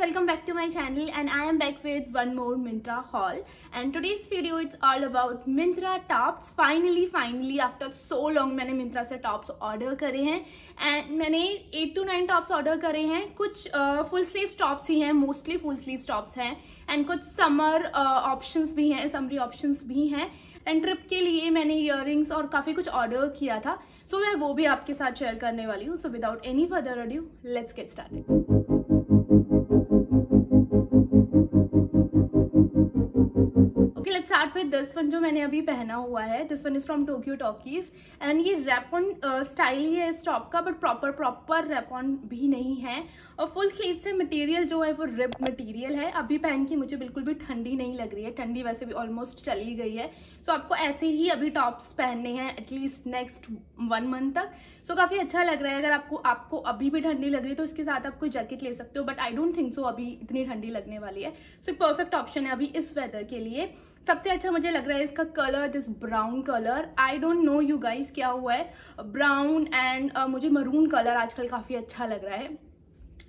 welcome back to my channel and I am back with one more Mintra haul and today's video it's all about Mintra tops finally finally after so long मैंने Mintra से tops order करे हैं and मैंने 8 to 9 tops order करे हैं कुछ uh, full sleeves tops ही हैं mostly full sleeves tops हैं and कुछ summer uh, options भी हैं summery options भी हैं एंड ट्रिप के लिए मैंने इयर और काफ़ी कुछ ऑर्डर किया था सो so, मैं वो भी आपके साथ शेयर करने वाली हूँ so without any further adieu let's get started okay let's start with this one जो मैंने अभी पहना हुआ है this one is from Tokyo Talkies and ये रेपॉन स्टाइल uh, ही है इस टॉप का बट प्रॉपर प्रॉपर रेपॉन भी नहीं है और फुल स्लीव से मटेरियल जो है वो रिब मटेरियल है अभी पहन के मुझे बिल्कुल भी ठंडी नहीं लग रही है ठंडी वैसे भी ऑलमोस्ट चली गई है सो so, आपको ऐसे ही अभी टॉप्स पहनने हैं एटलीस्ट नेक्स्ट वन मंथ तक सो so, काफ़ी अच्छा लग रहा है अगर आपको आपको अभी भी ठंडी लग रही है तो इसके साथ आप कोई जैकेट ले सकते हो but I don't think so अभी इतनी ठंडी लगने वाली है सो so, एक परफेक्ट ऑप्शन है अभी इस वेदर के लिए सबसे अच्छा मुझे लग रहा है इसका colour this brown colour I don't know you guys क्या हुआ है ब्राउन एंड uh, मुझे मरून कलर आजकल काफ़ी अच्छा लग रहा है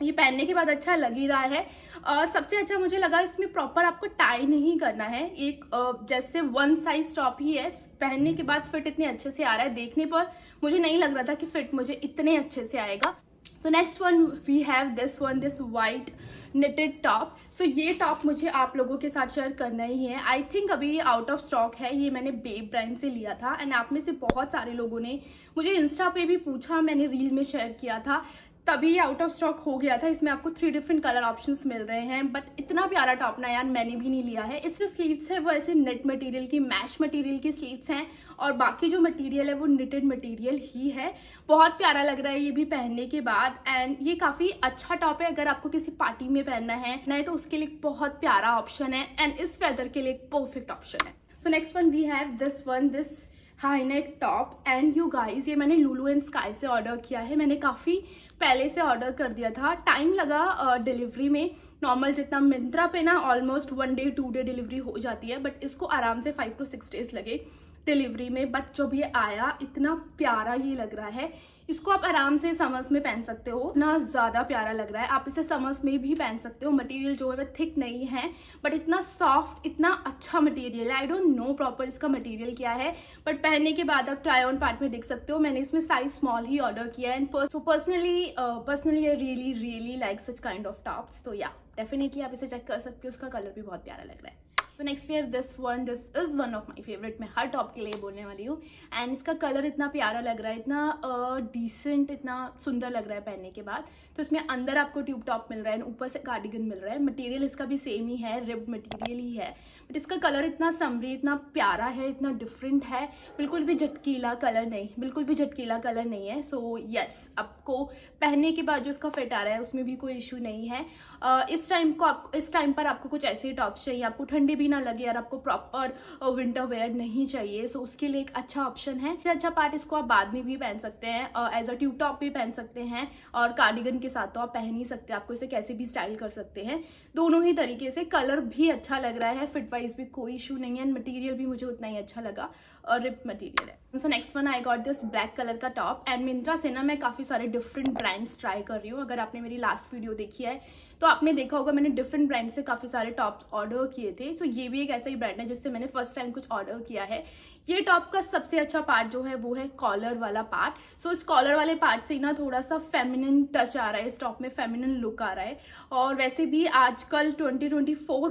ये पहनने के बाद अच्छा लग ही रहा है uh, सबसे अच्छा मुझे लगा इसमें प्रॉपर आपको टाई नहीं करना है एक uh, जैसे वन साइज टॉप ही है पहनने के बाद फिट इतने अच्छे से आ रहा है देखने पर मुझे नहीं लग रहा था कि फिट मुझे इतने अच्छे से आएगा तो next one we have this one this white netted top so ये टॉप मुझे आप लोगों के साथ शेयर करना ही है आई थिंक अभी ये आउट ऑफ स्टॉक है ये मैंने बेब ब्रांड से लिया था एंड आप में से बहुत सारे लोगों ने मुझे इंस्टा पे भी पूछा मैंने रील में शेयर किया था तभी आउट ऑफ स्टॉक हो गया था इसमें आपको थ्री डिफरेंट कलर ऑप्शंस मिल रहे हैं बट इतना प्यारा टॉप ना यार मैंने भी नहीं लिया है इसमें स्लीव्स है वो ऐसे नेट मटेरियल की मैश मटेरियल की स्लीव्स हैं और बाकी जो मटेरियल है वो निटेड मटेरियल ही है बहुत प्यारा लग रहा है ये भी पहनने के बाद एंड ये काफी अच्छा टॉप है अगर आपको किसी पार्टी में पहनना है न तो उसके लिए बहुत प्यारा ऑप्शन है एंड इस वेदर के लिए परफेक्ट ऑप्शन है so next one we have this one this high neck top and you guys ये मैंने लुलू एंड स्काई से ऑर्डर किया है मैंने काफ़ी पहले से ऑर्डर कर दिया था टाइम लगा डिलीवरी में नॉर्मल जितना मिंत्रा पे ना almost one day two day delivery हो जाती है बट इसको आराम से फाइव टू सिक्स डेज लगे डिलीवरी में बट जब ये आया इतना प्यारा ये लग रहा है इसको आप आराम से समर्स में पहन सकते हो इतना ज़्यादा प्यारा लग रहा है आप इसे समर्स में भी पहन सकते हो मटेरियल जो है वह थिक नहीं है बट इतना सॉफ्ट इतना अच्छा मटेरियल है आई डोंट नो प्रॉपर इसका मटेरियल क्या है बट पहनने के बाद आप ट्राई ऑन पार्ट में देख सकते हो मैंने इसमें साइज स्मॉल ही ऑर्डर किया and personally personally I really really like such kind of tops तो या डेफिनेटली आप इसे चेक कर सकते हो उसका कलर भी बहुत प्यारा लग रहा है so next we have this one this is one of my favourite मैं हर टॉप के लिए बोलने वाली हूँ एंड इसका कलर इतना प्यारा लग रहा है इतना डिसेंट uh, इतना सुंदर लग रहा है पहनने के बाद तो इसमें अंदर आपको ट्यूब टॉप मिल रहा है ऊपर से कार्डिगन मिल रहा है मटेरियल इसका भी सेम ही है रिब मटेरियल ही है बट इसका कलर इतना समरी इतना प्यारा है इतना डिफरेंट है बिल्कुल भी झटकीला कलर नहीं बिल्कुल भी झटकीला कलर नहीं है सो so, यस yes, आपको पहनने के बाद जो इसका फिट आ रहा है उसमें भी कोई इशू नहीं है uh, इस टाइम को आप इस टाइम पर आपको कुछ ऐसे ही टॉप्स चाहिए आपको ठंडी भी ना लगे यार आपको प्रॉपर विंटर वेयर नहीं चाहिए सो उसके लिए एक अच्छा ऑप्शन है अच्छा पार्ट इसको आप बाद में भी पहन सकते हैं एज अ ट्यूब टॉप भी पहन सकते हैं और कार्डिगन के साथ तो आप पहन ही सकते हैं आपको इसे कैसे भी स्टाइल कर सकते हैं दोनों ही तरीके से कलर भी अच्छा लग रहा है फिट वाइज भी कोई इशू नहीं है मटीरियल भी मुझे उतना ही अच्छा लगा और रिप मटीरियल है so next one I got this black colour का टॉप एंड मिंत्रा से ना मैं काफ़ी सारे डिफरेंट ब्रांड्स ट्राई कर रही हूँ अगर आपने मेरी लास्ट वीडियो देखी है तो आपने देखा होगा मैंने डिफरेंट ब्रांड से काफ़ी सारे टॉप्स ऑर्डर किए थे सो so, ये भी एक ऐसा ही ब्रांड है जिससे मैंने फर्स्ट टाइम कुछ ऑर्डर किया है ये टॉप का सबसे अच्छा पार्ट जो है वो है कॉलर वाला पार्ट सो so, इस कॉलर वाले पार्ट से ना थोड़ा सा फेमिनिन टच आ रहा है इस टॉप में फेमिनिन लुक आ रहा है और वैसे भी आजकल ट्वेंटी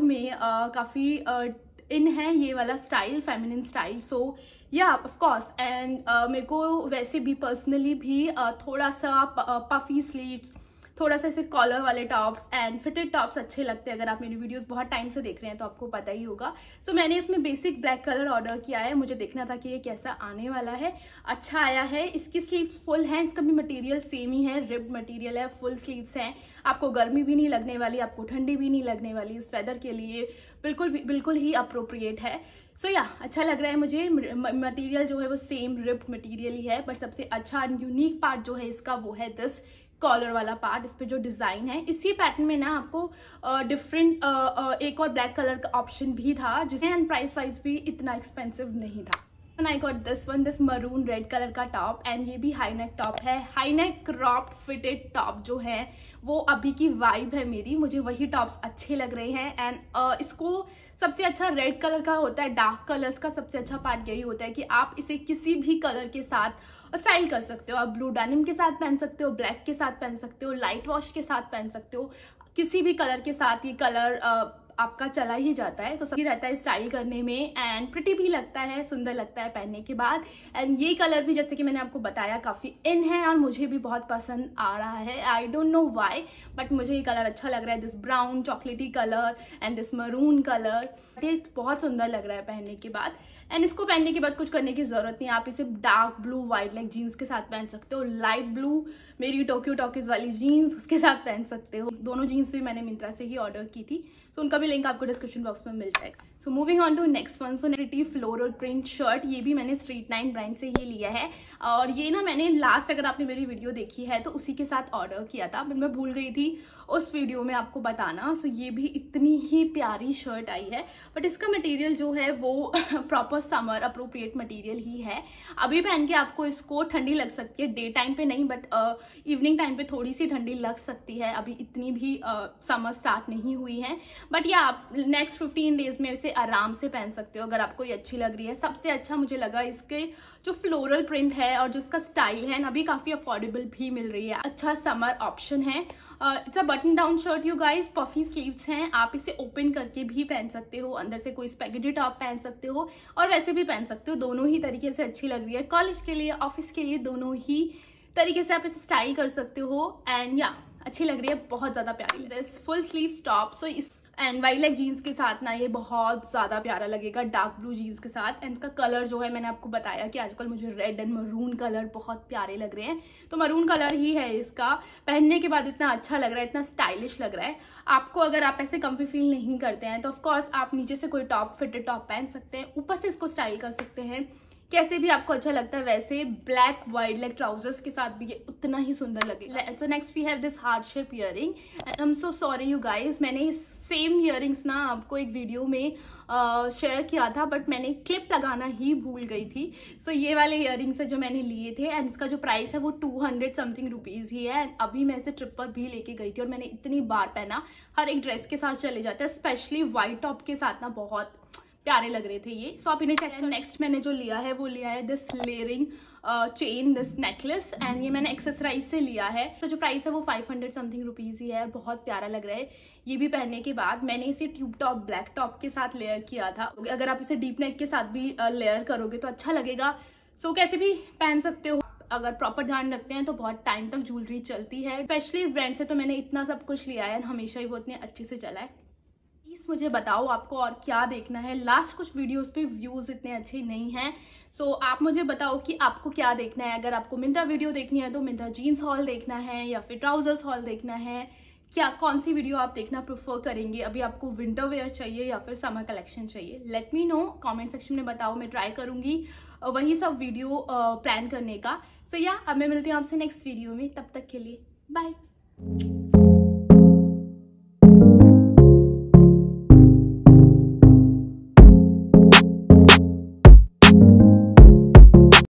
में काफ़ी इन है ये वाला स्टाइल फेमिनिन स्टाइल सो या ऑफकोर्स एंड मेरे को वैसे भी पर्सनली भी uh, थोड़ा सा पफी uh, स्लीव थोड़ा सा ऐसे कॉलर वाले टॉप्स एंड फिटेड टॉप्स अच्छे लगते हैं अगर आप मेरी वीडियोस बहुत टाइम से देख रहे हैं तो आपको पता ही होगा सो so, मैंने इसमें बेसिक ब्लैक कलर ऑर्डर किया है मुझे देखना था कि ये कैसा आने वाला है अच्छा आया है इसकी स्लीव्स फुल हैं इसका भी मटेरियल सेम ही है रिब मटेरियल है फुल स्लीव्स हैं आपको गर्मी भी नहीं लगने वाली आपको ठंडी भी नहीं लगने वाली इस वेदर के लिए बिल्कुल बिल्कुल ही अप्रोप्रिएट है सो so, या yeah, अच्छा लग रहा है मुझे मटेरियल जो है वो सेम रिप्ड मटेरियल ही है बट सबसे अच्छा एंड यूनिक पार्ट जो है इसका वो है दिस कॉलर वाला पार्ट इस पर जो डिज़ाइन है इसी पैटर्न में ना आपको डिफरेंट uh, uh, uh, एक और ब्लैक कलर का ऑप्शन भी था जिसमें एंड प्राइस वाइज भी इतना एक्सपेंसिव नहीं था and I got this one this maroon red colour का टॉप एंड ये भी हाई नेक टॉप है high neck cropped fitted top जो है वो अभी की वाइब है मेरी मुझे वही टॉप्स अच्छे लग रहे हैं एंड uh, इसको सबसे अच्छा रेड कलर का होता है डार्क कलर्स का सबसे अच्छा पार्ट यही होता है कि आप इसे किसी भी कलर के साथ स्टाइल कर सकते हो आप ब्लू डेनिम के साथ पहन सकते हो ब्लैक के साथ पहन सकते हो लाइट वॉश के साथ पहन सकते हो किसी भी कलर के साथ ये कलर uh, आपका चला ही जाता है तो सभी रहता है स्टाइल करने में एंड प्रिटी भी लगता है सुंदर लगता है पहनने के बाद एंड ये कलर भी जैसे कि मैंने आपको बताया काफ़ी इन है और मुझे भी बहुत पसंद आ रहा है I don't know why but मुझे ये कलर अच्छा लग रहा है दिस ब्राउन चॉकलेटी colour and this maroon colour ये बहुत सुंदर लग रहा है पहनने के बाद एंड इसको पहनने के बाद कुछ करने की ज़रूरत नहीं आप इसे dark blue white like jeans के साथ पहन सकते हो लाइट ब्लू मेरी टोक्यो टॉकीज वाली जीन्स उसके साथ पहन सकते हो दोनों जीन्स भी मैंने मिंत्रा से ही ऑर्डर की थी तो उनका भी लिंक आपको डिस्क्रिप्शन बॉक्स में मिल जाएगा so moving on to next one so negative floral print shirt ये भी मैंने स्ट्रीट नाइन ब्रांड से ही लिया है और ये ना मैंने लास्ट अगर आपने मेरी वीडियो देखी है तो उसी के साथ ऑर्डर किया था बट मैं भूल गई थी उस वीडियो में आपको बताना सो so, ये भी इतनी ही प्यारी शर्ट आई है बट इसका मटेरियल जो है वो प्रॉपर समर अप्रोप्रिएट मटेरियल ही है अभी पहन के आपको इसको ठंडी लग सकती है डे टाइम पे नहीं बट इवनिंग टाइम पे थोड़ी सी ठंडी लग सकती है अभी इतनी भी समर uh, स्टार्ट नहीं हुई है बट या आप नेक्स्ट फिफ्टीन डेज में से इसे आराम से पहन सकते हो अगर आपको ये अच्छी लग रही है सबसे अच्छा मुझे लगा इसके जो फ्लोरल प्रिंट है और जो इसका स्टाइल है ना भी काफ़ी अफोर्डेबल भी मिल रही है अच्छा समर ऑप्शन है it's a button down shirt you guys puffy sleeves हैं आप इसे ओपन करके भी पहन सकते हो अंदर से कोई स्पेगेटी टॉप पहन सकते हो और वैसे भी पहन सकते हो दोनों ही तरीके से अच्छी लग रही है कॉलेज के लिए ऑफिस के लिए दोनों ही तरीके से आप इसे स्टाइल कर सकते हो एंड या yeah, अच्छी लग रही है बहुत ज़्यादा प्यारी this full sleeve top so इस एंड वाइट लेग जीन्स के साथ ना ये बहुत ज़्यादा प्यारा लगेगा डार्क ब्लू जीन्स के साथ एंड इसका कलर जो है मैंने आपको बताया कि आजकल मुझे रेड एंड मरून कलर बहुत प्यारे लग रहे हैं तो मरून कलर ही है इसका पहनने के बाद इतना अच्छा लग रहा है इतना स्टाइलिश लग रहा है आपको अगर आप ऐसे कम्फी फील नहीं करते हैं तो ऑफकोर्स आप नीचे से कोई टॉप फिटेड टॉप पहन सकते हैं ऊपर से इसको स्टाइल कर सकते हैं कैसे भी आपको अच्छा लगता है वैसे ब्लैक वाइट लेग ट्राउजर्स के साथ भी ये उतना ही सुंदर लगेगा so next we have this heart shape and I am so sorry you guys मैंने इस सेम ईयरिंग्स ना आपको एक वीडियो में शेयर किया था बट मैंने क्लिप लगाना ही भूल गई थी सो so, ये वाले ईयरिंग्स है जो मैंने लिए थे एंड इसका जो प्राइस है वो टू हंड्रेड समथिंग रुपीज़ ही है एंड अभी मैं इसे ट्रिप पर भी लेके गई थी और मैंने इतनी बार पहना हर एक ड्रेस के साथ चले जाते हैं स्पेशली वाइट टॉप के साथ ना बहुत प्यारे लग रहे थे ये सो आप इन्हें चेक नेक्स्ट मैंने जो लिया है वो लिया है this layering chain this necklace and ये मैंने एक्सेसराइज से लिया है तो जो प्राइस है वो 500 समथिंग रुपीज़ ही है बहुत प्यारा लग रहा है ये भी पहनने के बाद मैंने इसे ट्यूब टॉप ब्लैक टॉप के साथ लेयर किया था अगर आप इसे डीप नेक के साथ भी लेयर uh, करोगे तो अच्छा लगेगा सो so, कैसे भी पहन सकते हो अगर प्रॉपर ध्यान रखते हैं तो बहुत टाइम तक ज्वेलरी चलती है स्पेशली इस ब्रांड से तो मैंने इतना सब कुछ लिया है हमेशा ही वो इतने अच्छे से चला है मुझे बताओ आपको और क्या देखना है लास्ट कुछ वीडियोस पे व्यूज़ इतने अच्छे नहीं हैं सो so, आप मुझे बताओ कि आपको क्या देखना है अगर आपको मिंत्रा वीडियो देखनी है तो मिंत्रा जीन्स हॉल देखना है या फिर ट्राउजर्स हॉल देखना है क्या कौन सी वीडियो आप देखना प्रेफर करेंगे अभी आपको विंटर वेयर चाहिए या फिर समर कलेक्शन चाहिए let me know comment section में बताओ मैं ट्राई करूंगी वही सब वीडियो प्लान करने का सो so, या yeah, अब मैं मिलती हूँ आपसे नेक्स्ट वीडियो में तब तक के लिए बाय